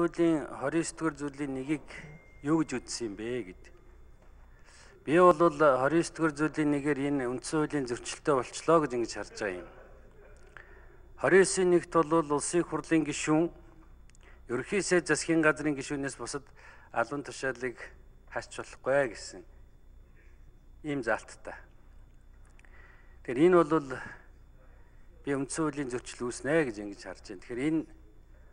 хуулийн 29 дугаар зүйлийн нэгийг юу гэж үздсэн юм бэ гэд. Би бол 29 дугаар зүйлийн нэгээр энэ үндсэн хуулийн зөрчилтөй болчлоо гэж ингэж харж байгаа юм. 29-ийн нэгт бол улсын хурлын гишүүн ерөнхий сайд засгийн газрын гишүүнээс бусад албан тушаалыг харч болохгүй гэсэн ийм залттай. Тэгэхээр энэ бол би үндсэн хуулийн зөрчил үүснэ гэж ингэж харж байна. Тэгэхээр энэ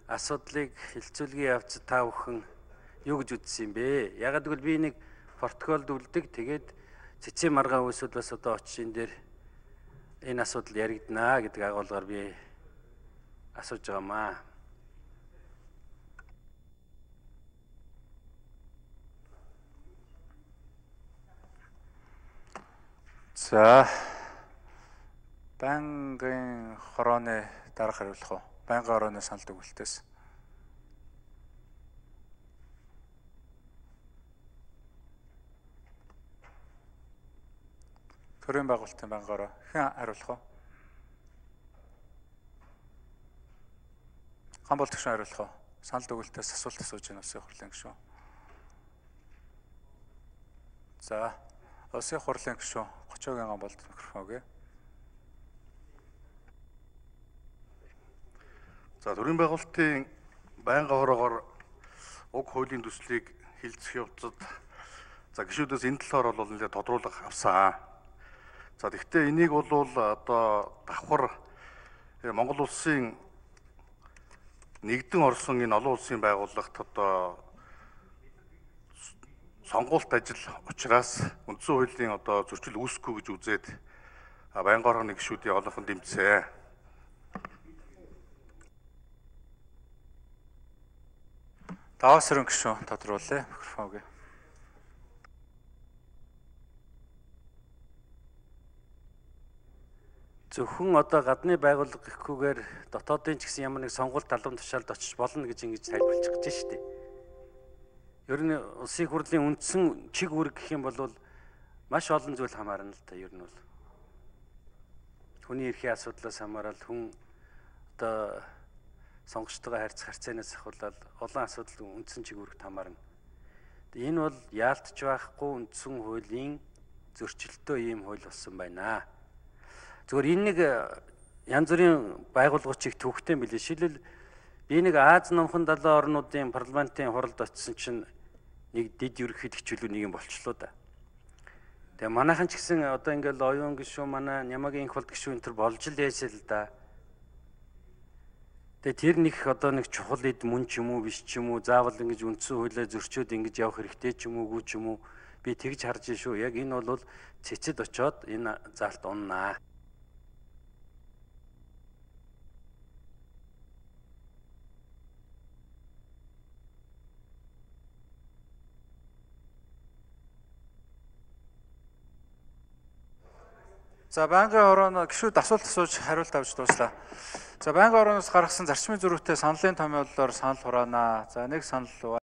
асуудлыг хилцүүлгийн явц та бүхэн юу гэж үзсэн юм бэ? Ягаад гэвэл би нэг портфолд үлдэг. Тэгээд цэцэн маргаан үсвэл бас одоо очин дээр энэ асуудал яригданаа гэдэг агуулгаар би асууж байгаамаа. За банкын хорооны дарга хариулах уу? байнгын оройноо санал дүгэлтээс. Төрийн байгуулалтын байнгын орой хэн хариулах вэ? Хан бол тгшэн хариулах уу? Санал дүгэлтээс асуулт асууж байна улсын хурлын гишүүн. За, улсын хурлын гишүүн 30-гийн ган болт микрофон өгье. За төрийн байгуулалтын байнга хороогоор уг хуулийн төслийг хилцэх явцад за гишүүдээс энэ талаар бол нэлээд тодруулах авсан. За тэгвэл энийг бол одоо давхар э, Монгол улсын нэгдэн орсон энэ олон улсын байгууллагт одоо сонгуульт ажил учраас үндсэн хуулийн одоо зөрчил үүсэхгүй гэж үзээд байнгорог нэг гишүүдийн олонхон дэмжсэн. Даваас өрн гişүн тодруулъя микрофон өгье. зөвхөн одоо гадны байгууллага гэхгүйгээр дотоодын ч гэсэн ямар нэг сонголт албан тушаалд очиж болно гэж ингэж тайлбарлаж гэж шүү дээ. Ер нь улсын хурлын үндсэн чиг үүрэг гэх юм бол маш олон зүйл хамаарна л да ер нь бол. Хүний эрхийн асуудлаас хамаарал хүн одоо сонгогчтойгоо харьцах харьцаанаас ахвалал олон асуудал үндсэн чиглэлд хамаарна. Энэ бол яалтж байхгүй үндсэн хуулийн зөрчилтөө ийм хууль болсон байна. Зөвөр энэ нэг э, янз бүрийн байгууллагыг төвхтэй мөлий шилэл би нэг Аз номхон далайн орнуудын парламентын хуралд очисон чинь нэг дид ерөнхийлөгч чөлөө нэг юм болчлоо да. Тэгээ манайхан ч гэсэн одоо ингээл оюун гişүү манай Нямагийн инх болт гişүү энэ төр болж л ясэл л да. Тэгээ тэр нэг одоо нэг чухал эд мөн ч юм уу биш ч юм уу заавал ингэж үндсэн хуулиа зөрчөөд ингэж явах хэрэгтэй ч юм уугүй ч юм уу би тэгж харж шүү. Яг энэ бол цэцэд очоод энэ заалт уннаа. За байнгын хорооно гişүүд асуулт асууж хариулт авч дууслаа. За байнгын хорооноос гаргасан зарчмын зөрүүтэй саналын томьёолоор санал хураанаа. За нэг санал